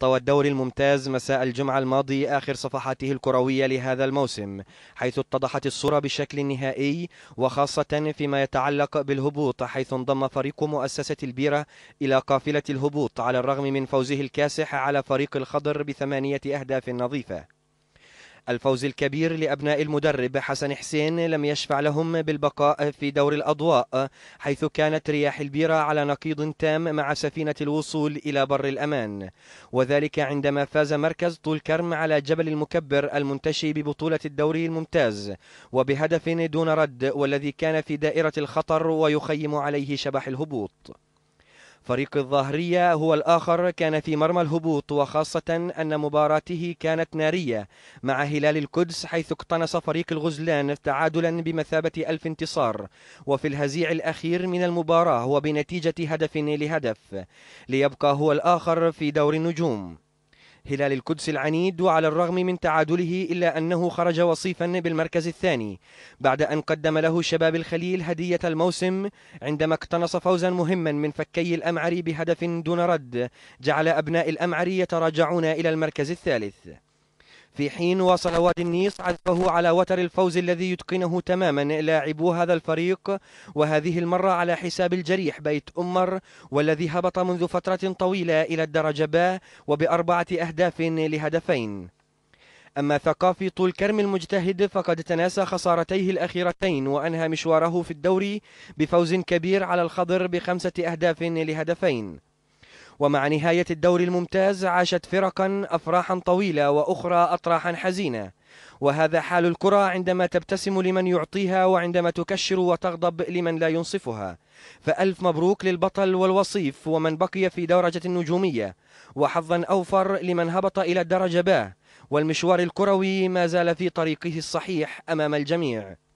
طوى الدوري الممتاز مساء الجمعة الماضي آخر صفحاته الكروية لهذا الموسم حيث اتضحت الصورة بشكل نهائي وخاصة فيما يتعلق بالهبوط حيث انضم فريق مؤسسة البيرة إلى قافلة الهبوط على الرغم من فوزه الكاسح على فريق الخضر بثمانية أهداف نظيفة الفوز الكبير لأبناء المدرب حسن حسين لم يشفع لهم بالبقاء في دور الأضواء حيث كانت رياح البيرة على نقيض تام مع سفينة الوصول إلى بر الأمان وذلك عندما فاز مركز طول كرم على جبل المكبر المنتشي ببطولة الدوري الممتاز وبهدف دون رد والذي كان في دائرة الخطر ويخيم عليه شبح الهبوط فريق الظاهرية هو الآخر كان في مرمى الهبوط وخاصة أن مباراته كانت نارية مع هلال القدس حيث اقتنص فريق الغزلان تعادلا بمثابة ألف انتصار وفي الهزيع الأخير من المباراة وبنتيجة هدف لهدف ليبقى هو الآخر في دور النجوم هلال القدس العنيد وعلى الرغم من تعادله إلا أنه خرج وصيفا بالمركز الثاني بعد أن قدم له شباب الخليل هدية الموسم عندما اقتنص فوزا مهما من فكي الأمعري بهدف دون رد جعل أبناء الأمعري يتراجعون إلى المركز الثالث في حين وصل وادي النيس عزفه على وتر الفوز الذي يتقنه تماما لاعبو هذا الفريق وهذه المرة على حساب الجريح بيت أمر والذي هبط منذ فترة طويلة إلى الدرجة باء وبأربعة أهداف لهدفين أما ثقافي طول كرم المجتهد فقد تناسى خسارتيه الأخيرتين وأنهى مشواره في الدوري بفوز كبير على الخضر بخمسة أهداف لهدفين ومع نهاية الدور الممتاز عاشت فرقا أفراحا طويلة وأخرى أطراحا حزينة وهذا حال الكرة عندما تبتسم لمن يعطيها وعندما تكشر وتغضب لمن لا ينصفها فألف مبروك للبطل والوصيف ومن بقي في درجة النجومية وحظا أوفر لمن هبط إلى الدرجة باه والمشوار الكروي ما زال في طريقه الصحيح أمام الجميع